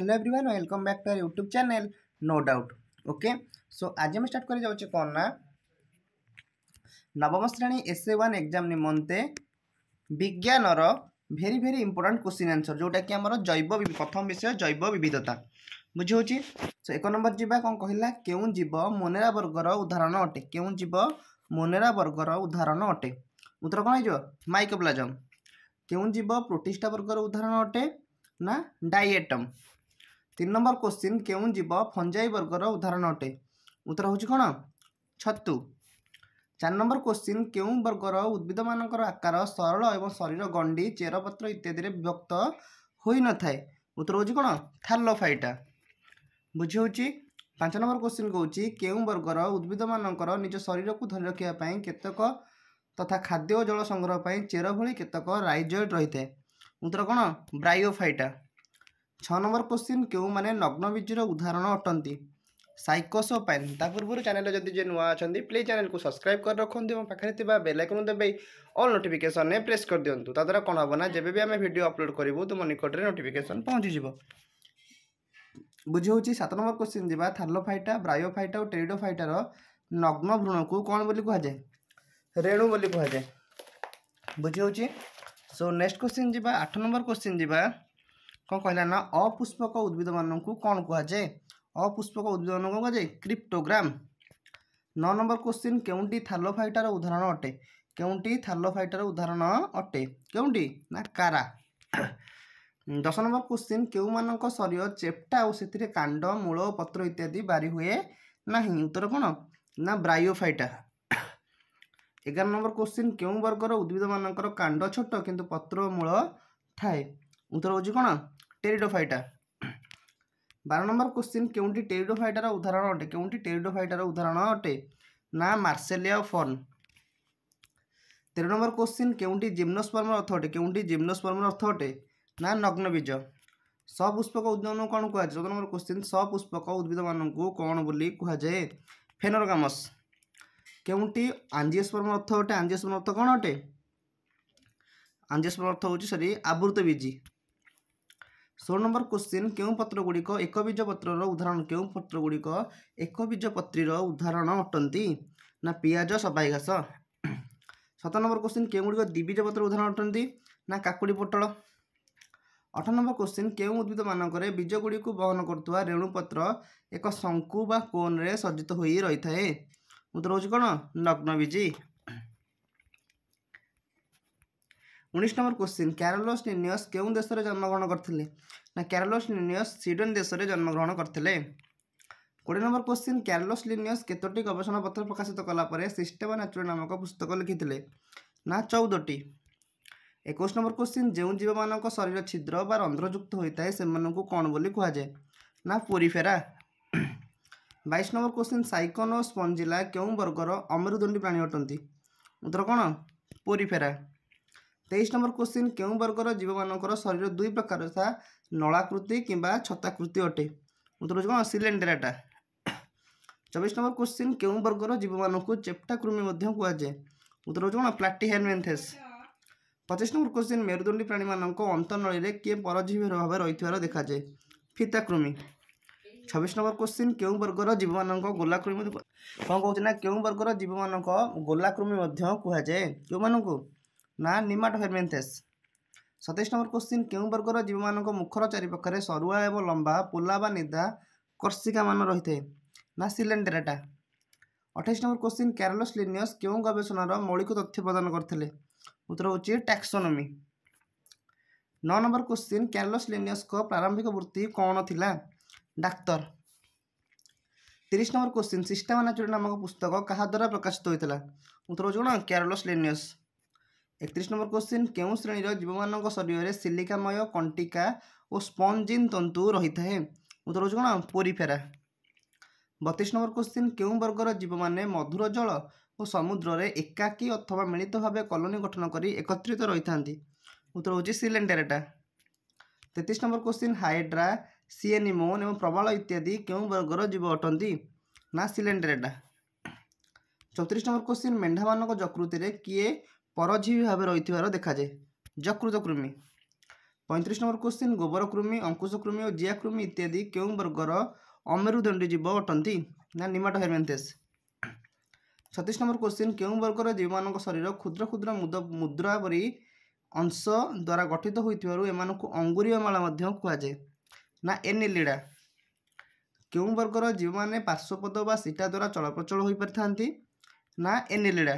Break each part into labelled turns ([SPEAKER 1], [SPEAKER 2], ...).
[SPEAKER 1] hello everyone welcome back to our YouTube channel no doubt okay so আজ আমি start করে যাচ্ছি কোন না নবম শ্রেণী এস এ ওয়ান এক্সাম নিমন্তে বিজ্ঞানর very very important question answer যেটা কি আমার জৈব প্রথম বিষয় জৈব বিবিধতা বুঝি হচ্ছে সো এক নম্বর যা কম কহিলা কেউ জীব মোনেরা বর্গর উদাহরণ অটে কেউ জীব মোনেরা বর্গর উদাহরণ অটে উত্তর কোণ হয়ে মাইকোপ্লাজম কেউ জীব প্রোটিষ্ঠা বর্গর উদাহরণ অটে না ডাইএটম ତିନି ନମ୍ବର କୋଶ୍ଚିନ୍ କେଉଁ ଜୀବ ଫଞ୍ଜାଇ ବର୍ଗର ଉଦାହରଣ ଅଟେ ଉତ୍ତର ହେଉଛି କ'ଣ ଛତୁ ଚାରି ନମ୍ବର କୋଶ୍ଚିନ୍ କେଉଁ ବର୍ଗର ଉଦ୍ଭିଦମାନଙ୍କର ଆକାର ସରଳ ଏବଂ ଶରୀର ଗଣ୍ଡି ଚେରପତ୍ର ଇତ୍ୟାଦିରେ ବିଭକ୍ତ ହୋଇନଥାଏ ଉତ୍ତର ହେଉଛି କ'ଣ ଥାଲୋଫାଇଟା ବୁଝି ହେଉଛି ପାଞ୍ଚ ନମ୍ବର କୋଶ୍ଚିନ୍ କହୁଛି କେଉଁ ବର୍ଗର ଉଦ୍ଭିଦମାନଙ୍କର ନିଜ ଶରୀରକୁ ଧରି ରଖିବା ପାଇଁ କେତେକ ତଥା ଖାଦ୍ୟ ଓ ଜଳ ସଂଗ୍ରହ ପାଇଁ ଚେର ଭଳି କେତେକ ରାଇଜଏଡ୍ ରହିଥାଏ ଉତ୍ତର କ'ଣ ବ୍ରାଇଓଫାଇଟା ছ নম্বর কোশ্চিন কেউমানে নগ্নবୀজীর উদাহরণ অটন্তি সাইকোসোপাইন তা পূর্বর চ্যানেল যদি যে নূয়া অনেক প্লিজ চ্যানেলকে সবসক্রাইব করে রাখুন এবং পাখে থাকা বেল আইকন দেবাই অল নোটিফিকেসনে প্রেস করে দিও তাদ্বারা কম হব না যেবে আমি ভিডিও অপলোড করবু তুম নিকটরে নোটিফিকেসন পৌঁছিযোগ বুঝি হচ্ছে সাত নম্বর কোশ্চিন যা থার্লোফাইটা ব্রায়োফাইটা ও টেরিডোফাইটার নগ্ন ভ্রূণকু কোণ বলে কুহযায় ରେଣୁ ବୋଲି କୁହାଯାଏ ବୁଝି ହେଉଛି ସୋ ନେକ୍ସଟ କ୍ୱେଶ୍ଚିନ୍ ଯିବା ଆଠ ନମ୍ବର କ୍ୱେଶ୍ଚିନ୍ ଯିବା କ'ଣ କହିଲା ନା ଅପୁଷ୍ପକ ଉଦ୍ଭିଦମାନଙ୍କୁ କ'ଣ କୁହାଯାଏ ଅପୁଷ୍ପକ ଉଦ୍ଭିଦମାନଙ୍କୁ କ'ଣ କୁହାଯାଏ କ୍ରିପ୍ଟୋଗ୍ରାମ୍ ନଅ ନମ୍ବର କୋଶ୍ଚିନ୍ କେଉଁଟି ଥାଲୋଫାଇଟାର ଉଦାହରଣ ଅଟେ କେଉଁଟି ଥାଲୋଫାଇଟାର ଉଦାହରଣ ଅଟେ କେଉଁଟି ନା କାରା ଦଶ ନମ୍ବର କୋଶ୍ଚିନ୍ କେଉଁମାନଙ୍କ ଶରୀର ଚେପ୍ଟା ଆଉ ସେଥିରେ କାଣ୍ଡ ମୂଳ ପତ୍ର ଇତ୍ୟାଦି ବାରି ହୁଏ ନାହିଁ ଉତ୍ତର କ'ଣ ନା ବ୍ରାୟୋଫାଇଟା ଏଗାର ନମ୍ବର କୋଶ୍ଚିନ୍ କେଉଁ ବର୍ଗର ଉଦ୍ଭିଦମାନଙ୍କର କାଣ୍ଡ ଛୋଟ କିନ୍ତୁ ପତ୍ର ମୂଳ ଥାଏ ଉତ୍ତର ହେଉଛି କ'ଣ টেরিডোফাইটা বারো নম্বর কোশ্চিন কেউটি টেরিডোফাইটার উদাহরণ অটে কেউটি টেরিডোফাইটার উদাহরণ অটে না মার্সেলিয়া ফর্ন তেরো নম্বর কোশ্চিন কেউটি জিমনোস্পর্মর অর্থ অটে কেউটি জিমনোস্পর্মর অর্থ অটে না নগ্নবীজ সপুষ্পক উদ্ভিদ কোণ কুহযায় চোদ্দ নম্বর কোশ্চিন সপুষ্পক উদ্ভিদ মানুষ কোণ বলে কুহযায় ফেনোরগামস কেউটি আঞ্জিওস্পর্ম অর্থ অটে আঞ্জিওস্পর্ম অর্থ কোণ অটে আঞ্জিওস্পর্ম অর্থ হচ্ছে সরি আবৃত বীজি ଷୋହଳ ନମ୍ବର କ୍ୱେଶ୍ଚିନ୍ କେଉଁ ପତ୍ରଗୁଡ଼ିକ ଏକ ବିଜ ପତ୍ରର ଉଦାହରଣ କେଉଁ ପତ୍ରଗୁଡ଼ିକ ଏକ ବିଜ ପତ୍ରୀର ଉଦାହରଣ ଅଟନ୍ତି ନା ପିଆଜ ସବାଇ ଘାସ ସତର ନମ୍ବର କ୍ୱେଶ୍ଚିନ୍ କେଉଁଗୁଡ଼ିକ ଦ୍ୱିବିଜ ପତ୍ର ଉଦାହରଣ ଅଟନ୍ତି ନା କାକୁଡ଼ି ପୋଟଳ ଅଠର ନମ୍ବର କ୍ୱେଶ୍ଚିନ୍ କେଉଁ ଉଦ୍ଭିଦମାନଙ୍କରେ ବୀଜଗୁଡ଼ିକୁ ବହନ କରୁଥିବା ରେଣୁପତ୍ର ଏକ ଶଙ୍କୁ ବା କୋନ୍ରେ ସଜ୍ଜିତ ହୋଇ ରହିଥାଏ ଉତ୍ତର ହେଉଛି କ'ଣ ନଗ୍ନ ବିଜି ଉଣେଇଶ ନମ୍ବର କୋଶ୍ଚିନ୍ କ୍ୟାରୋଲସ୍ ନିନିୟସ୍ କେଉଁ ଦେଶରେ ଜନ୍ମଗ୍ରହଣ କରିଥିଲେ ନା କ୍ୟାରୋଲସ୍ ନିନିୟସ୍ ସ୍ୱିଡ଼େନ୍ ଦେଶରେ ଜନ୍ମଗ୍ରହଣ କରିଥିଲେ କୋଡ଼ିଏ ନମ୍ବର କୋଶ୍ଚିନ୍ କ୍ୟାରୋଲସ୍ ଲିନିୟସ୍ କେତୋଟି ଗବେଷଣା ପତ୍ର ପ୍ରକାଶିତ କଲା ପରେ ସିଷ୍ଟେମା ନାଚୁରେ ନାମକ ପୁସ୍ତକ ଲିଖିଥିଲେ ନା ଚଉଦଟି ଏକୋଇଶ ନମ୍ବର କୋଶ୍ଚିନ୍ ଯେଉଁ ଜୀବମାନଙ୍କ ଶରୀର ଛିଦ୍ର ବା ରନ୍ଧ୍ରଯୁକ୍ତ ହୋଇଥାଏ ସେମାନଙ୍କୁ କ'ଣ ବୋଲି କୁହାଯାଏ ନା ପୋରିଫେରା বাইশ নম্বর কোশ্চিন সাইকন ও স্পঞ্জিলা কেউ বর্গর অমেরুদণ্ডী প্রাণী অটন্তি উত্তর কোণ পরিফেরা তেইশ নম্বর কোশ্চিନ୍ কেউ ବର୍ଗର ଜୀବମାନଙ୍କର ଶରୀର ଦୁଇ ପ୍ରକାର ଯଥା ନଳାକୃତି କିମ୍ବା ଛତାକୃତି ଅଟେ ଉତ୍ତର ହେଉଛି କ'ଣ ସିଲେଣ୍ଡେରାଟା ଚବିଶ নম্বর কোশ্চিନ୍ কেউ ବର୍ଗର ଜୀବମାନଙ୍କୁ ଚେପ୍ଟା କୃମି ମଧ୍ୟ କୁହାଯାଏ ଉତ୍ତର ହେଉଛି କ'ଣ ପ୍ଲାଟିହେନମେନ୍ଥେସ୍ ପଚିଶ নম্বর କୋଶ୍ଚିନ୍ ମେରୁଦଣ୍ଡୀ ପ୍ରାଣୀମାନଙ୍କ ଅନ୍ତନଳୀରେ କିଏ ପରଜୀବୀ ଭାବେ ରହିଥିବାର ଦେଖାଯାଏ ଫିତାକୃମି ଛବିଶ নম্বর କୋଶ୍ଚିନ୍ କେଉଁ ବର୍ଗର ଜୀବମାନଙ୍କ ଗୋଲାକୃମି କ'ଣ କହୁଛି ନା କେଉଁ ବର୍ଗର ଜୀବମାନଙ୍କ ଗୋଲାକୃମି ମଧ୍ୟ କୁହାଯାଏ କେଉଁମାନଙ୍କୁ ନା ନିମାଟ ନିମାଟୋଫେର୍ମେନ୍ଥେସ୍ ସତେଇଶ ନମ୍ବର କୋଶ୍ଚିନ୍ କେଉଁ ବର୍ଗର ଜୀବମାନଙ୍କ ମୁଖର ଚାରିପାଖରେ ସରୁଆ ଏବଂ ଲମ୍ବା ପୋଲା ବା ନିଦା କର୍ଷିକାମାନ ରହିଥାଏ ନା ସିଲେଣ୍ଡେରାଟା ଅଠେଇଶ ନମ୍ବର କୋଶ୍ଚିନ୍ କ୍ୟାରୋଲସ୍ ଲିନିୟସ୍ କେଉଁ ଗବେଷଣାର ମୌଳିକ ତଥ୍ୟ ପ୍ରଦାନ କରିଥିଲେ ଉତ୍ତର ହେଉଛି ଟ୍ୟାକ୍ସୋନୋମି ନଅ ନମ୍ବର କୋଶ୍ଚିନ୍ କ୍ୟାରୋଲସ୍ ଲିନିୟସ୍ଙ୍କ ପ୍ରାରମ୍ଭିକ ବୃତ୍ତି କ'ଣ ଥିଲା ଡାକ୍ତର ତିରିଶ ନମ୍ବର କୋଶ୍ଚିନ୍ ସିଷ୍ଟାମା ନାଚୁରି ନାମକ ପୁସ୍ତକ କାହା ଦ୍ୱାରା ପ୍ରକାଶିତ ହୋଇଥିଲା ଉତ୍ତର ହେଉଛି କ'ଣ କ୍ୟାରୋଲସ୍ ଲିନିୟସ୍ একত্রিশ নম্বর কোশ্চিন কেউ শ্রেণীর জীবমানঙ্ক শরীরে সিলিকাময় কণ্টিকা ও স্পঞ্জিন তন্তু রহিথায়ে উত্তর হচ্ছে কোণ পরিফেরা বতিশ নম্বর কোশ্চিন কেউ বর্গর জীবমানে মধুর জল ও সমুদ্রে একাকী অথবা মিলিত ভাবে কলোনি গঠন করে একত্রিত রয়েছে উত্তর হচ্ছে সিলেন্ডেরেটা তেত্রিশ নম্বর কোশ্চিন হাইড্রা সিএনিমোন এবং প্রবাল ইত্যাদি কেউ বর্গর জীব অটন্তি না সিলেন্ডেরেটা চৌত্রিশ নম্বর কোশ্চিন মেঢামানক যকৃতিরে কিয়ে ପରଜୀବୀ ଭାବେ ରହିଥିବାର ଦେଖାଯାଏ ଯକୃତ କୃମି ପଇଁତିରିଶ ନମ୍ବର କୋଶ୍ଚିନ୍ ଗୋବର କୃମି ଅଙ୍କୁଶ କୃମି ଓ ଜିଆ କୃମି ଇତ୍ୟାଦି କେଉଁ ବର୍ଗର ଅମେରୁଦଣ୍ଡୀ ଜୀବ ଅଟନ୍ତି ନା ନିମାଟ ହେର୍ମେନ୍ଥେସ୍ ଛତିଶ ନମ୍ବର କୋଶ୍ଚିନ୍ କେଉଁ ବର୍ଗର ଜୀବମାନଙ୍କ ଶରୀର କ୍ଷୁଦ୍ର କ୍ଷୁଦ୍ର ମୁଦ୍ରା ପରି ଅଂଶ ଦ୍ୱାରା ଗଠିତ ହୋଇଥିବାରୁ ଏମାନଙ୍କୁ ଅଙ୍ଗୁରୀୟ ମାଳ ମଧ୍ୟ କୁହାଯାଏ ନା ଏନିଲିଡ଼ା କେଉଁ ବର୍ଗର ଜୀବମାନେ ପାର୍ଶ୍ୱପଦ ବା ସୀତା ଦ୍ୱାରା ଚଳପ୍ରଚଳ ହୋଇପାରିଥାନ୍ତି ନା ଏନିଲିଡ଼ା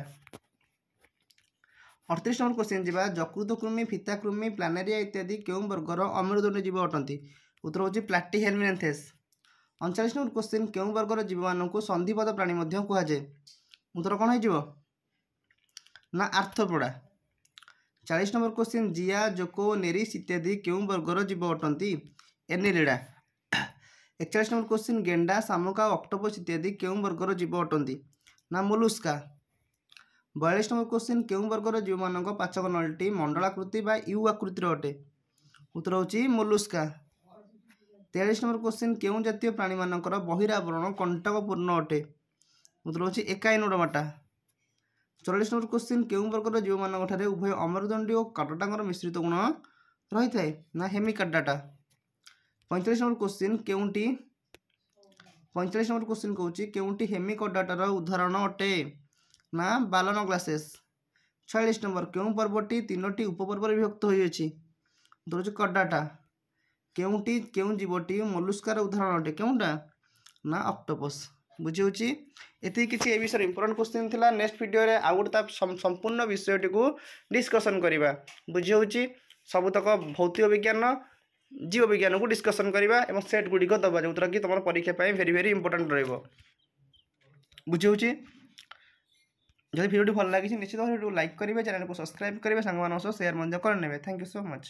[SPEAKER 1] ଅଠତିରିଶ ନମ୍ବର କୋଶ୍ଚିନ୍ ଯିବା ଯକୃତକୃମି ଫିତାକୃମି ପ୍ଲାନେରିଆ ଇତ୍ୟାଦି କେଉଁ ବର୍ଗର ଅମୃଦଣ୍ଡୀ ଜୀବ ଅଟନ୍ତି ଉତ୍ତର ହେଉଛି ପ୍ଲାଟି ହେଲମିନେନ୍ଥେସ୍ ଅଣଚାଳିଶ ନମ୍ବର କୋଶ୍ଚିନ୍ କେଉଁ ବର୍ଗର ଜୀବମାନଙ୍କୁ ସନ୍ଧିପଦ ପ୍ରାଣୀ ମଧ୍ୟ କୁହାଯାଏ ଉତ୍ତର କ'ଣ ହେଇଯିବ ନା ଆର୍ଥପୋଡ଼ା ଚାଳିଶ ନମ୍ବର କୋଶ୍ଚିନ୍ ଜିଆ ଜୋକୋ ନେରିସ୍ ଇତ୍ୟାଦି କେଉଁ ବର୍ଗର ଜୀବ ଅଟନ୍ତି ଏନିଲିଡ଼ା ଏକଚାଳିଶ ନମ୍ବର କୋଶ୍ଚିନ୍ ଗେଣ୍ଡା ଶାମୁକା ଅକ୍ଟୋପସ୍ ଇତ୍ୟାଦି କେଉଁ ବର୍ଗର ଜୀବ ଅଟନ୍ତି ନା ମୋଲୁସ୍କା ବୟାଳିଶ ନମ୍ବର କ୍ୱେଶ୍ଚିନ୍ କେଉଁ ବର୍ଗର ଜୀବମାନଙ୍କ ପାଚକ ନଳଟି ମଣ୍ଡଳାକୃତି ବା ୟୁ ଆକୃତିର ଅଟେ ଉତ୍ତର ହେଉଛି ମୋଲୁସ୍କା ତେୟାଳିଶ ନମ୍ବର କ୍ୱେଶ୍ଚିନ୍ କେଉଁ ଜାତୀୟ ପ୍ରାଣୀମାନଙ୍କର ବହିରାବରଣ କଣ୍ଟକପୂର୍ଣ୍ଣ ଅଟେ ଉତ୍ତର ହେଉଛି ଏକାଇନୋଡ଼ମାଟା ଚଉରାଳିଶ ନମ୍ବର କ୍ୱେଶ୍ଚିନ୍ କେଉଁ ବର୍ଗର ଜୀବମାନଙ୍କଠାରେ ଉଭୟ ଅମରଦଣ୍ଡୀ ଓ କାଟଟାଙ୍କର ମିଶ୍ରିତ ଗୁଣ ରହିଥାଏ ନା ହେମିକାଡ଼ାଟା ପଇଁଚାଳିଶ ନମ୍ବର କ୍ୱେଶ୍ଚିନ୍ କେଉଁଟି ପଇଁଚାଳିଶ ନମ୍ବର କ୍ୱେଶ୍ଚିନ୍ କହୁଛି କେଉଁଟି ହେମିକଡ଼ାଟାର ଉଦାହରଣ ଅଟେ না বালানো গ্লাসেস ছয়াল্লিশ নম্বর কেউ পର୍ବটি তিনোটি উপপর্ବରେ বিভক্ত হয়েছে উত্তর হচ্ছে কডাটা কেউটি কেউ জীবটি মলুস্কার উদাহরণ অটে কেউটা না অক্টোপস বুঝি হচ্ছে এটি কিছু এ বিষয়ে ইম্পর্টাট কোশ্চিন লা নেক্সট ভিডিওরে আউ গোটে তা সম্পূর্ণ বিষয়টিকে ডিসকসন করা বুঝি হচ্ছে ସବୁତକ ଭୌତିକ ବିଜ୍ଞାନ ଜୀବ ବିଜ୍ଞାନକୁ ଡିସ୍କସନ୍ କରିବା ଏବଂ ସେଟ୍ ଗୁଡ଼ିକ ଦେବା ଯେଉଁଥିରେ କି ତୁମର ପରୀକ୍ଷା ପାଇଁ ଭେରି ଭେରି ଇମ୍ପୋର୍ଟାଣ୍ଟ ରହିବ ବୁଝି ହେଉଛି যদি ভিডিওটি ভাল লাগিছে ନିଶ୍ଚିତ ଭାବେ ଲାଇକ୍ କରିବେ ଚ୍ୟାନେଲକୁ ସବସ୍କ୍ରାଇବ୍ କରିବେ ସାଙ୍ଗମାନଙ୍କ ସହ ସେୟାର ମଧ୍ୟ କରିନେବେ ଥ୍ୟାଙ୍କ ୟୁ ସୋ ମଚ୍